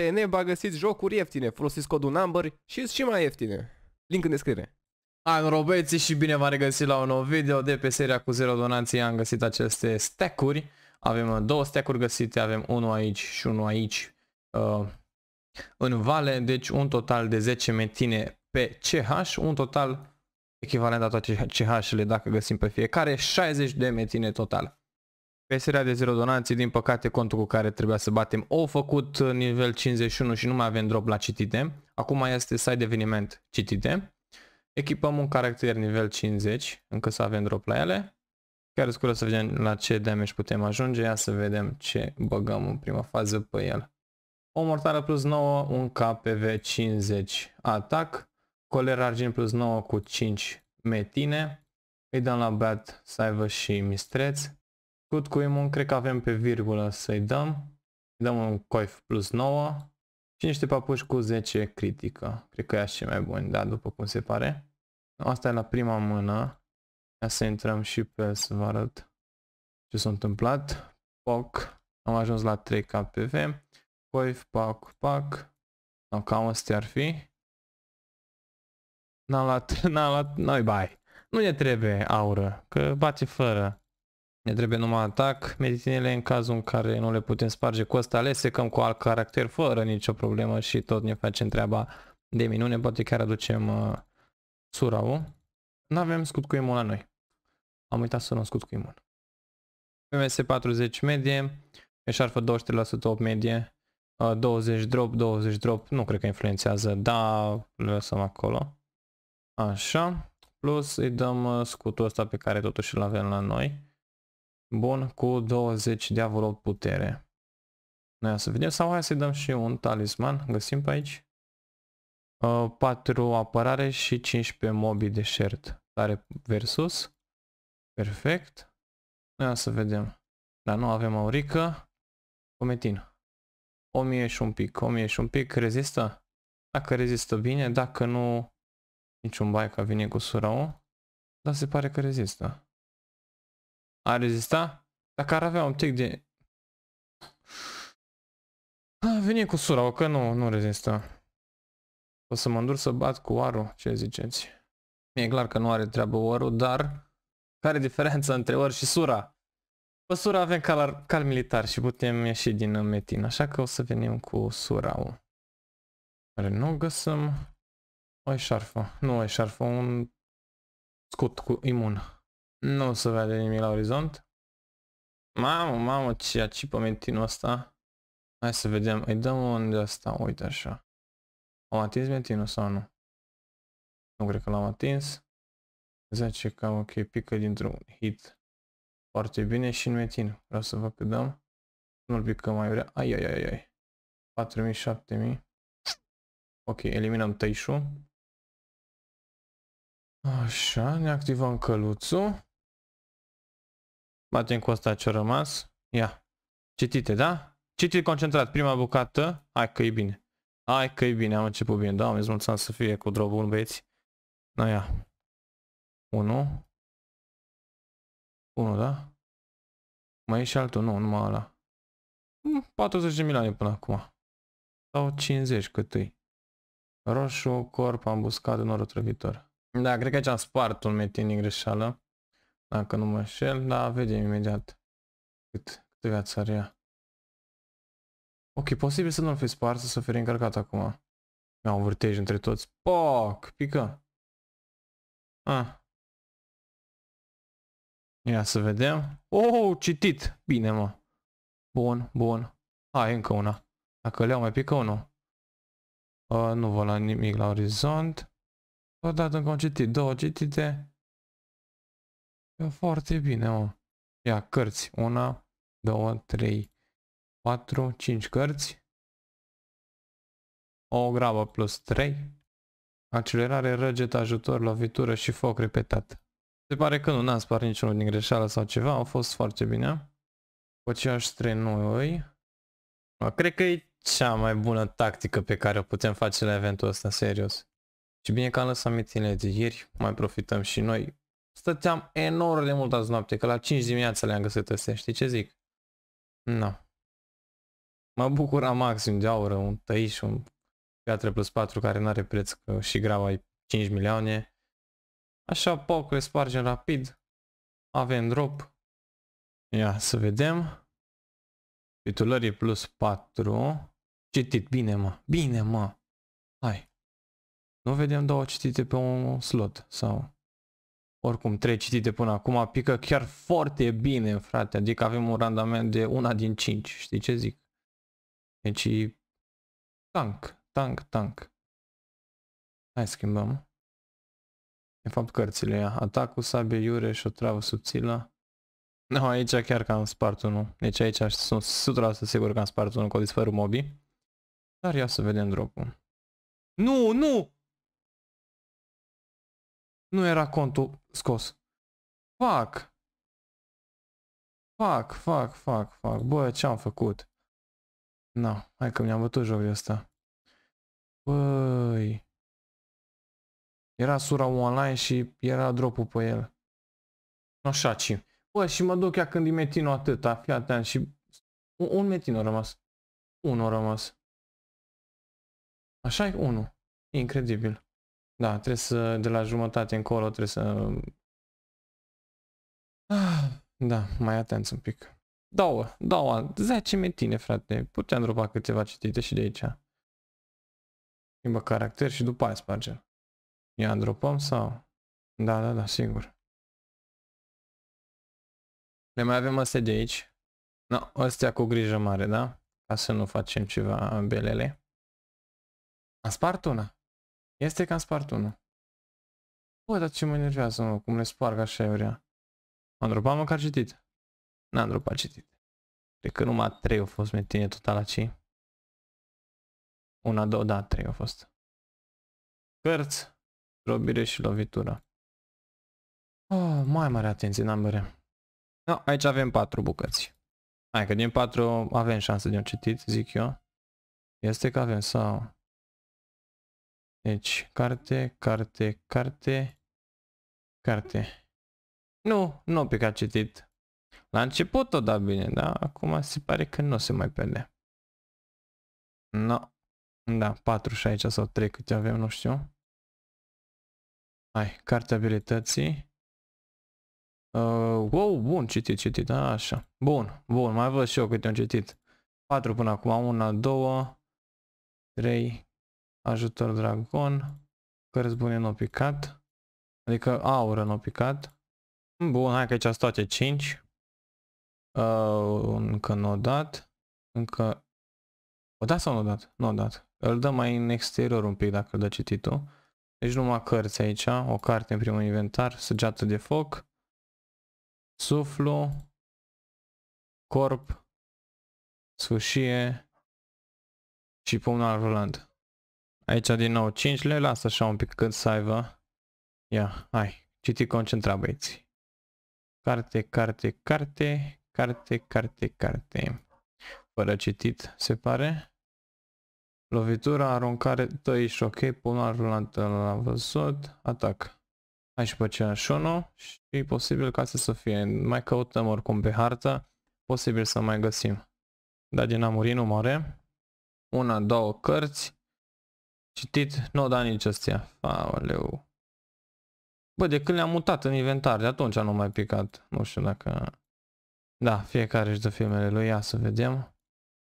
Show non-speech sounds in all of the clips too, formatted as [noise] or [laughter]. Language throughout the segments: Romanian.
Pe Neba găsiți jocuri ieftine, folosiți codul number și și mai ieftine. Link în descriere. Am robeții și bine v-am regăsit la un nou video de pe seria cu 0 donații. Am găsit aceste stack-uri. Avem uh, două stack-uri găsite, avem unul aici și unul aici uh, în vale, deci un total de 10 metine pe CH, un total echivalent a toate CH-urile dacă găsim pe fiecare, 60 de metine total seria de 0 donații, din păcate contul cu care trebuia să batem O făcut nivel 51 și nu mai avem drop la citite. Acum este de eveniment citite. Echipăm un caracter nivel 50, încă să avem drop la ele. Chiar scură să vedem la ce damage putem ajunge, ia să vedem ce băgăm în prima fază pe el. O mortală plus 9, un KPV 50 atac, coler argint plus 9 cu 5 metine, îi dăm la bat saivă și mistreț, Cut cu imun, cred că avem pe virgulă să-i dăm. dăm un coif plus 9 și niște papuși cu 10 critică. Cred că e și mai bun, da, după cum se pare. Asta e la prima mână. Ia să intrăm și pe să vă arăt ce s-a întâmplat. Poc, am ajuns la 3 KPV. Coif, pac, pac. No, cam astea ar fi. N-am luat, [laughs] n-am luat, noi bai. Nu ne trebuie aură, că bate fără. Ne trebuie numai atac, medicinele în cazul în care nu le putem sparge cu ăsta, le secăm cu alt caracter fără nicio problemă și tot ne facem treaba de minune, poate chiar aducem uh, surau. Nu avem scut cu imun la noi. Am uitat să nu scut cu imun. ms 40 medie, eșarfă 23% 8 medie, uh, 20 drop, 20 drop, nu cred că influențează, da, le lăsăm acolo. Așa, plus îi dăm uh, scutul ăsta pe care totuși îl avem la noi. Bun, cu 20 diavol 8 putere. Noi să vedem, sau hai să-i dăm și un talisman, găsim pe aici. 4 uh, apărare și 15 mobi deșert. Tare versus. Perfect. Noi să vedem. Dar nu avem aurică. Cometin. 1000 și un pic, 1000 și un pic, rezistă? Dacă rezistă bine, dacă nu, niciun bai că vine cu sura 1, dar se pare că rezistă. A rezista? Dacă ar avea un pic de... Vine cu sura, o că nu, nu rezistă. O să mă îndur să bat cu oaru, ce ziceți? e clar că nu are treabă oaru, dar... Care diferența între ori și sura? Pe sura avem cal, cal militar și putem ieși din metin, așa că o să venim cu sura. Care nu găsim... O șarfă. nu o șarfă, un scut cu imun. Nu se vede nimic la orizont. Mamă, mamă, ce acipă mentinul ăsta. Hai să vedem. Îi dăm unde asta, uite așa. Am atins mentinul sau nu? Nu cred că l-am atins. 10 că ok, pică dintr-un hit. Foarte bine și în metin. Vreau să vă că dăm. Nu-l pică mai vrea. Ai, ai, ai, ai. 4000, 7000. Ok, eliminăm tăișul. Așa, ne activăm căluțul. Batem cu asta ce-a rămas. Ia. Citite, da? Citit concentrat, prima bucată. Hai că e bine. Hai că e bine, am început bine. Da, îți mulțumesc să fie cu drobul bun, băieți. Na, ia. 1. 1, da? Mai e și altul? Nu, numai ăla. 40 mm, de milioane până acum. Sau 50 cât e. Roșu, corp, ambuscat în oră trăvitor. Da, cred că aici am spart un metin din greșeală. Dacă nu mă înșel, da, vedem imediat cât, cât viață are ea. Ok, posibil să nu-l fi spart, să fie încărcat acum. Mi-au vârtej între toți. Poc, pică. Ah. Ia să vedem. Oh, citit. Bine, mă. Bun, bun. Hai, încă una. Dacă le-au mai pică unul. Uh, nu vă la nimic la orizont. Odată încă am citit două citite. E foarte bine, o. Ia cărți. Una, două, trei, patru, cinci cărți. O grabă plus 3. Accelerare, răget, ajutor, lovitură și foc repetat. Se pare că nu n-am spart niciunul din greșeală sau ceva. Au fost foarte bine. Cu aceeași trei noi. Cred că e cea mai bună tactică pe care o putem face la eventul ăsta, serios. Și bine că am lăsat mitinile de ieri, mai profităm și noi. Stăteam enorm de mult azi noapte, că la 5 dimineața le-am găsit astea, știi ce zic? Nu. No. Mă bucura maxim de aură, un tăiș, un piatră plus 4 care nu are preț că și grava e 5 milioane. Așa, poc, le spargem rapid. Avem drop. Ia să vedem. Titulării plus 4. Citit, bine mă, bine mă. Nu vedem două citite pe un slot sau... Oricum, trei citite până acum pică chiar foarte bine, frate. Adică avem un randament de una din cinci, știi ce zic? Deci, tank, tank, tank. Hai schimbăm. De fapt, cărțile ia. cu sabie, iure și o travă subțilă. Nu, no, aici chiar că am spart unul. Deci aici sunt 100% sigur că am spart unul cu dispărut mobii. Dar ia să vedem -ul. Nu, nu! Nu era contul scos. Fac. Fac, fac, fac, fac. Bă, ce-am făcut? Na, hai că mi-am bătut jocul ăsta. Băi. Era sura online și era dropul pe el. Așa ci. Bă, și mă duc ea când e metino atâta. Fii atent și... Un, un metino a rămas. Unul a rămas. Așa e unul. Incredibil. Da, trebuie să, de la jumătate încolo, trebuie să... Ah, da, mai atenți un pic. Două, două, 10 metine, frate. Puteam dropa câteva citite și de aici. Schimbă caracter și după aia sparge. Ia dropăm sau? Da, da, da, sigur. Le mai avem astea de aici. No, astea cu grijă mare, da? Ca să nu facem ceva belele. Am spart una. Este că am spart unul. Bă, dar ce mă enervează, mă, cum le sparg așa eurea. Am dropat măcar citit. N-am dropat citit. Cred că numai 3 au fost metine total aici. Una, două, da, trei au fost. Cărți, robire și lovitură. Oh, mai mare atenție, n-am bărea. No, aici avem patru bucăți. Hai că din patru avem șanse de un citit, zic eu. Este că avem sau... Deci, carte, carte, carte, carte. Nu, nu pe că a citit. La început o da bine, dar acum se pare că nu se mai pierde. No. Da, 4 și aici sau 3 câte avem, nu știu. Hai, cartea abilității. Uh, wow, bun, citit, citit, da, așa. Bun, bun, mai văd și eu câte am citit. 4 până acum, 1, 2, 3, ajutor dragon, cărți bune nu picat, adică aură nu picat. Bun, hai că aici sunt toate 5. Uh, încă nu dat, încă... O dat sau nu dat? Nu dat. Îl dăm mai în exterior un pic dacă îl dă cititul. Deci numai cărți aici, o carte în primul inventar, săgeată de foc, suflu, corp, sfârșie și al volant. Aici din nou 5 le lasă așa un pic cât să aibă. Ia, hai, citi concentrat băieți. Carte, carte, carte, carte, carte, carte. Fără citit, se pare. Lovitura, aruncare, și ok, pun rulantă l-am văzut, atac. Hai și pe același 1 și posibil ca să fie, mai căutăm oricum pe hartă, posibil să mai găsim. Da, din amurinul mare. Una, două cărți, citit, nu da nici astea. Aoleu. Bă, de când le-am mutat în inventar, de atunci nu mai picat. Nu știu dacă... Da, fiecare își dă filmele lui. Ia să vedem.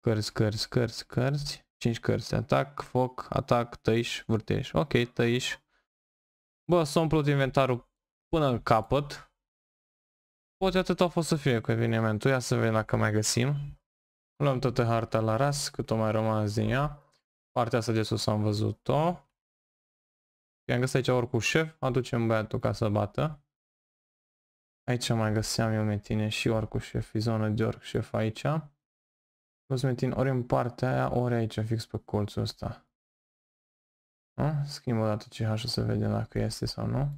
Cărți, cărți, cărți, cărți. 5 cărți. Atac, foc, atac, tăiș, vârteș. Ok, tăiș. Bă, să umplut inventarul până în capăt. Poate atât a fost să fie cu evenimentul. Ia să vedem dacă mai găsim. Luăm toată harta la ras, cât o mai rămas din ea. Partea asta de sus am văzut-o. I-am găsit aici ori șef, aducem băiatul ca să bată. Aici mai găseam eu metine și ori șef, e zonă de orc șef aici. Plus metin ori în partea aia, ori aici, fix pe colțul ăsta. Schimb o dată CH să vedem dacă este sau nu.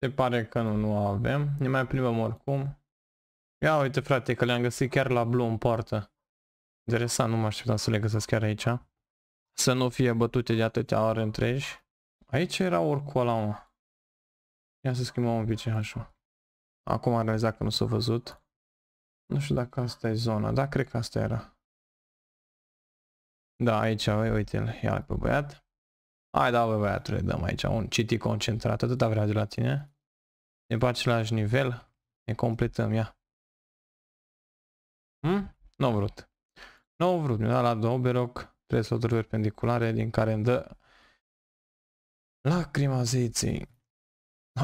Se pare că nu, nu avem. Ne mai plimbăm oricum. Ia uite frate că le-am găsit chiar la Blue în poartă. Interesant, nu mă așteptam să le găsesc chiar aici. Să nu fie bătute de atâtea ore întregi. Aici era oricul ăla, mă. Ia să schimbăm un pic CH-ul. Acum am realizat că nu s-a văzut. Nu știu dacă asta e zona, dar cred că asta era. Da, aici, uite-l, ia pe băiat. Hai, da, bă, băiatule, dăm aici un citi concentrat, atâta vrea de la tine. Ne pe același nivel, ne completăm, ia. Hm? Nu vrut. Nu a vreunul la Doberok, trei sloturi perpendiculare din care îmi dă lacrima zeiții.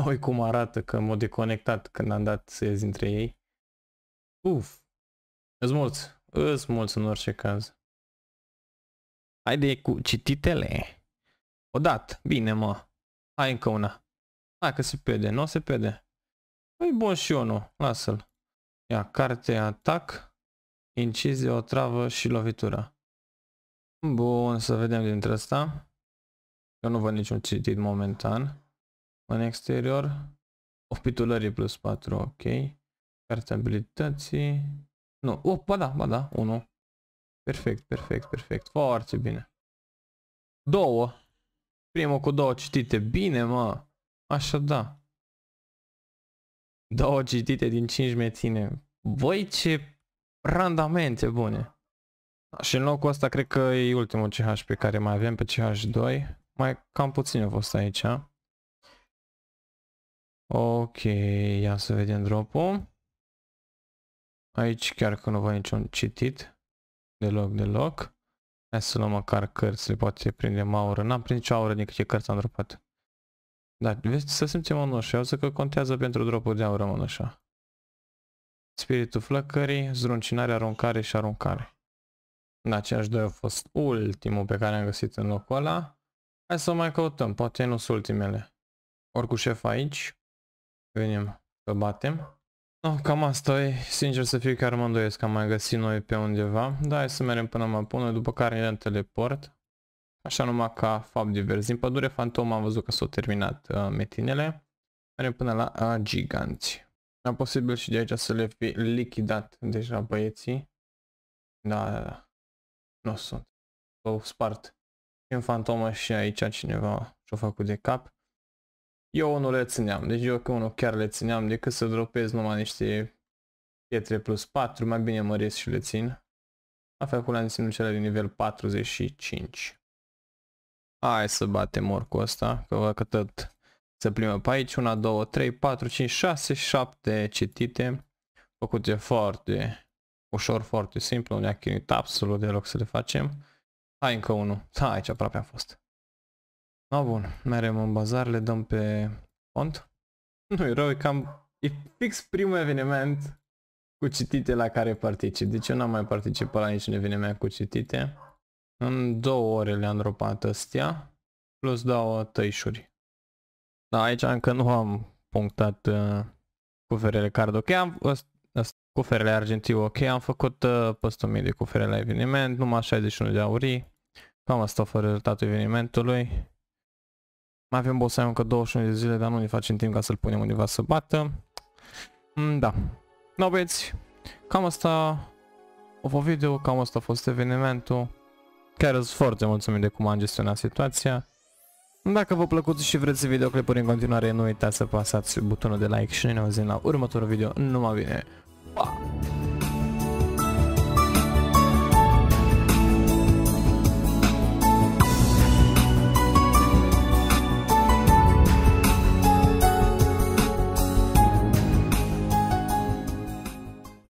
Ui cum arată că m-au deconectat când am dat să ies dintre ei. Uf, îți mulți, îți mulți în orice caz. Haide cu cititele. Odat, bine mă. Hai încă una. Hai că se pede, nu se pede. Păi bun și eu nu, lasă-l. Ia, carte, atac incizie, o travă și lovitura. Bun, să vedem dintre asta. Eu nu văd niciun citit momentan. În exterior, opitulării plus 4, ok. Cartea abilității. Nu, oh, ba da, ba da, 1. Perfect, perfect, perfect. Foarte bine. Două. Primul cu două citite. Bine, mă. Așa da. Două citite din 5 metine. Voi ce randamente bune. Da, și în locul ăsta cred că e ultimul CH pe care mai avem pe CH2. Mai cam puțin a fost aici. Ok, ia să vedem dropul. Aici chiar că nu văd niciun citit. Deloc, deloc. Hai să luăm măcar cărțile, poate prindem aură. N-am prins nicio aură din câte cărți am dropat. Da, vezi, să simțim mănușa. Eu zic că contează pentru dropul de aură mănușa. Spiritul flăcării, zruncinare, aruncare și aruncare. În aceeași doi au fost ultimul pe care am găsit în locul ăla. Hai să mai căutăm, poate nu sunt ultimele. Ori șef aici. Venim să batem. No, cam asta e, sincer să fiu chiar mă îndoiesc că am mai găsit noi pe undeva. Da, hai să mergem până mă pun, după care ne teleport. Așa numai ca fapt divers. Din pădure fantom am văzut că s-au terminat uh, metinele. Mergem până la uh, giganți. Dar posibil și de aici să le fi lichidat deja băieții. Da, da, da. Nu sunt. S-au spart. E în fantomă și aici cineva și o făcut de cap. Eu nu le țineam, deci eu că unul chiar le țineam, decât să dropez numai niște pietre plus 4, mai bine mă și le țin. A făcut la niținul cele din nivel 45. Hai să batem orcul ăsta, că văd că tot să plimbăm pe aici, una două trei patru cinci șase șapte citite, făcute foarte ușor, foarte simplu, nu ne-a chinuit absolut deloc să le facem. Hai încă unul, ha, da, aici aproape am fost. No, bun, merem în bazar, le dăm pe pont [laughs] Nu e rău, e cam, e fix primul eveniment cu citite la care particip. Deci eu n-am mai participat la niciun eveniment cu citite. În două ore le-am dropat astea, plus două tăișuri. Da, aici încă nu am punctat uh, cuferele card. Ok, am uh, cuferele argentiu. Ok, am făcut uh, peste 1000 de cufere la eveniment, numai 61 de aurii. Cam asta a fost rezultatul evenimentului. Mai avem boss încă 21 de zile, dar nu ne facem timp ca să-l punem undeva să bată. Mm, da. No, băieți, cam asta a fost video, cam asta a fost evenimentul. Chiar sunt foarte mulțumit de cum am gestionat situația. Dacă v-a plăcut și vreți videoclipuri în continuare, nu uitați să pasați butonul de like și noi ne auzim la următorul video. Numai bine!